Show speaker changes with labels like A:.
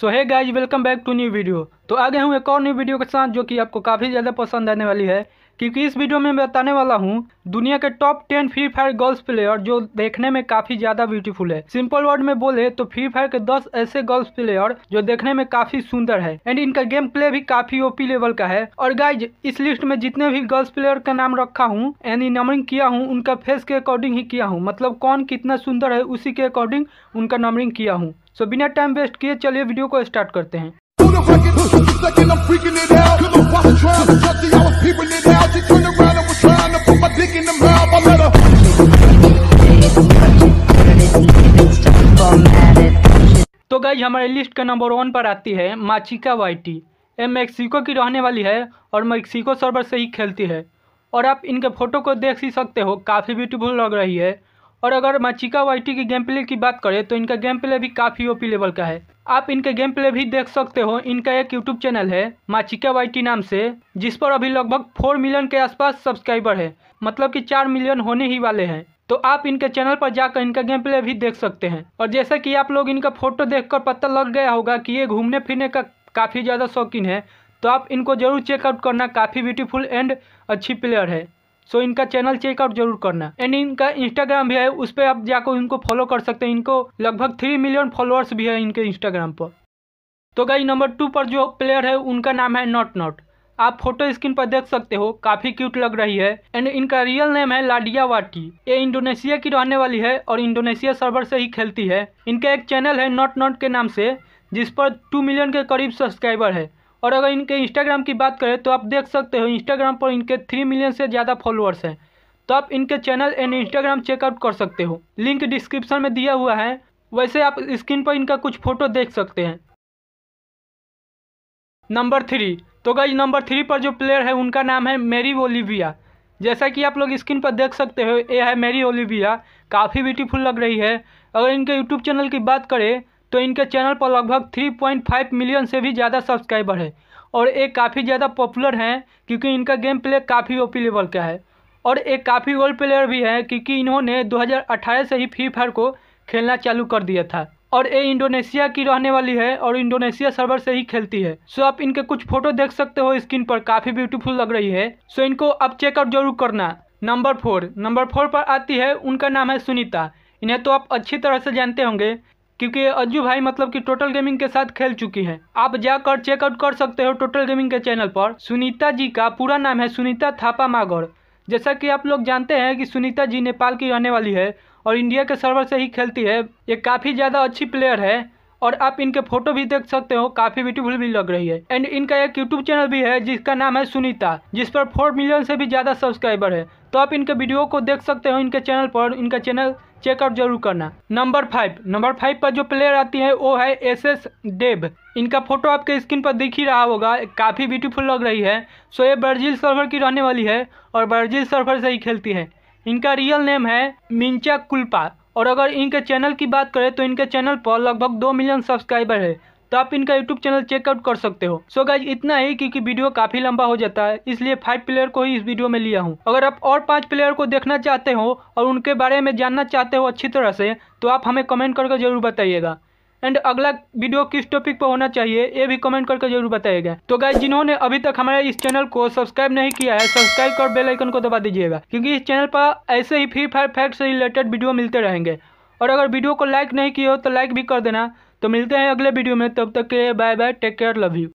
A: so hi guys welcome back to new video तो आ गए हूँ एक और न्यू वीडियो के साथ जो कि आपको काफ़ी ज़्यादा पसंद आने वाली है क्योंकि इस वीडियो में मैं बताने वाला हूँ दुनिया के top ten free fire girls player जो देखने में काफी ज्यादा ब्यूटीफुल है सिंपल वर्ड में बोले तो फ्री फायर के दस ऐसे गर्ल्स प्लेयर जो देखने में काफी सुंदर है एंड इनका गेम प्ले भी काफी ओपी लेवल का है और गाइज इस लिस्ट में जितने भी गर्ल्स प्लेयर का नाम रखा हूँ एंड नंबरिंग किया हूँ उनका फेस के अकॉर्डिंग ही किया हूँ मतलब कौन कितना सुंदर है उसी के अकॉर्डिंग उनका नंबरिंग किया हूँ सो बिना टाइम वेस्ट किए चलिए वीडियो को स्टार्ट करते हैं तो गाइज हमारे लिस्ट का नंबर वन पर आती है माचिका वाइटी ये मैक्सिको की रहने वाली है और मैक्सिको सर्वर से ही खेलती है और आप इनके फोटो को देख ही सकते हो काफ़ी ब्यूटीफुल लग रही है और अगर माचिका वाइटी की गेम प्ले की बात करें तो इनका गेम प्ले भी काफ़ी ओपी लेवल का है आप इनके गेम प्ले भी देख सकते हो इनका एक यूट्यूब चैनल है माचिका वाइटी नाम से जिस पर अभी लगभग फोर मिलियन के आसपास सब्सक्राइबर है मतलब कि चार मिलियन होने ही वाले हैं तो आप इनके चैनल पर जाकर इनका गेम प्ले भी देख सकते हैं और जैसा कि आप लोग इनका फोटो देखकर पता लग गया होगा कि ये घूमने फिरने का काफ़ी ज़्यादा शौकीन है तो आप इनको जरूर चेकआउट करना काफ़ी ब्यूटीफुल एंड अच्छी प्लेयर है सो इनका चैनल चेकआउट जरूर करना एंड इनका इंस्टाग्राम भी है उस पर आप जाकर इनको फॉलो कर सकते हैं इनको लगभग थ्री मिलियन फॉलोअर्स भी है इनके इंस्टाग्राम पर तो गाई नंबर टू पर जो प्लेयर है उनका नाम है नॉट नॉट आप फोटो स्क्रीन पर देख सकते हो काफी क्यूट लग रही है एंड इनका रियल नेम है लाडिया वाटी ये इंडोनेशिया की रहने वाली है और इंडोनेशिया सर्वर से ही खेलती है इनका एक चैनल है नॉट नॉट के नाम से जिस पर टू मिलियन के करीब सब्सक्राइबर है और अगर इनके इंस्टाग्राम की बात करें तो आप देख सकते हो इंस्टाग्राम पर इनके थ्री मिलियन से ज़्यादा फॉलोअर्स हैं तो आप इनके चैनल एंड इंस्टाग्राम चेकआउट कर सकते हो लिंक डिस्क्रिप्शन में दिया हुआ है वैसे आप स्क्रीन पर इनका कुछ फ़ोटो देख सकते हैं नंबर थ्री तो गई नंबर थ्री पर जो प्लेयर है उनका नाम है मेरी ओलिविया जैसा कि आप लोग स्क्रीन पर देख सकते हो ये है मेरी ओलिविया काफ़ी ब्यूटीफुल लग रही है अगर इनके यूट्यूब चैनल की बात करें तो इनके चैनल पर लगभग 3.5 मिलियन से भी ज़्यादा सब्सक्राइबर है और ये काफ़ी ज़्यादा पॉपुलर हैं क्योंकि इनका गेम प्ले काफ़ी ओपी लेवल का है और एक काफ़ी ओल्ड प्लेयर भी हैं क्योंकि इन्होंने 2018 से ही फ्री फायर को खेलना चालू कर दिया था और ये इंडोनेशिया की रहने वाली है और इंडोनेशिया सर्वर से ही खेलती है सो आप इनके कुछ फोटो देख सकते हो स्क्रीन पर काफ़ी ब्यूटीफुल लग रही है सो इनको आप चेकअप जरूर करना नंबर फोर नंबर फोर पर आती है उनका नाम है सुनीता इन्हें तो आप अच्छी तरह से जानते होंगे क्योंकि अंजू भाई मतलब कि टोटल गेमिंग के साथ खेल चुकी हैं आप जाकर चेकआउट कर सकते हो टोटल गेमिंग के चैनल पर सुनीता जी का पूरा नाम है सुनीता थापा मागौर जैसा कि आप लोग जानते हैं कि सुनीता जी नेपाल की रहने वाली है और इंडिया के सर्वर से ही खेलती है ये काफ़ी ज़्यादा अच्छी प्लेयर है और आप इनके फोटो भी देख सकते हो काफी ब्यूटीफुल भी लग रही है एंड इनका एक यूट्यूब चैनल भी है जिसका नाम है सुनीता जिस पर फोर मिलियन से भी ज़्यादा सब्सक्राइबर है तो आप इनके वीडियो को देख सकते हो इनके चैनल पर इनका चैनल चेकआउट जरूर करना नंबर फाइव नंबर फाइव पर जो प्लेयर आती है वो है एस एस डेब इनका फोटो आपके स्क्रीन पर दिख ही रहा होगा काफ़ी ब्यूटीफुल लग रही है सो ये ब्राज़ील सर्वर की रहने वाली है और ब्राज़ील सर्वर से ही खेलती है इनका रियल नेम है मिंचा कुल्पा और अगर इनके चैनल की बात करें तो इनके चैनल पर लगभग दो मिलियन सब्सक्राइबर है तो आप इनका यूट्यूब चैनल चेकआउट कर सकते हो सो so गाइज इतना ही क्योंकि वीडियो काफी लंबा हो जाता है इसलिए फाइव प्लेयर को ही इस वीडियो में लिया हूँ अगर आप और पांच प्लेयर को देखना चाहते हो और उनके बारे में जानना चाहते हो अच्छी तरह से तो आप हमें कमेंट करके जरूर बताइएगा एंड अगला वीडियो किस टॉपिक पर होना चाहिए ये भी कमेंट करके जरूर बताइएगा तो गाय जिन्होंने अभी तक हमारे इस चैनल को सब्सक्राइब नहीं किया है सब्सक्राइब कर बेल आइकन को दबा दीजिएगा क्योंकि इस चैनल पर ऐसे ही फ्री फायर फैक्ट से रिलेटेड वीडियो मिलते रहेंगे और अगर वीडियो को लाइक नहीं किया हो तो लाइक भी कर देना तो मिलते हैं अगले वीडियो में तब तक के लिए bye bye take care love you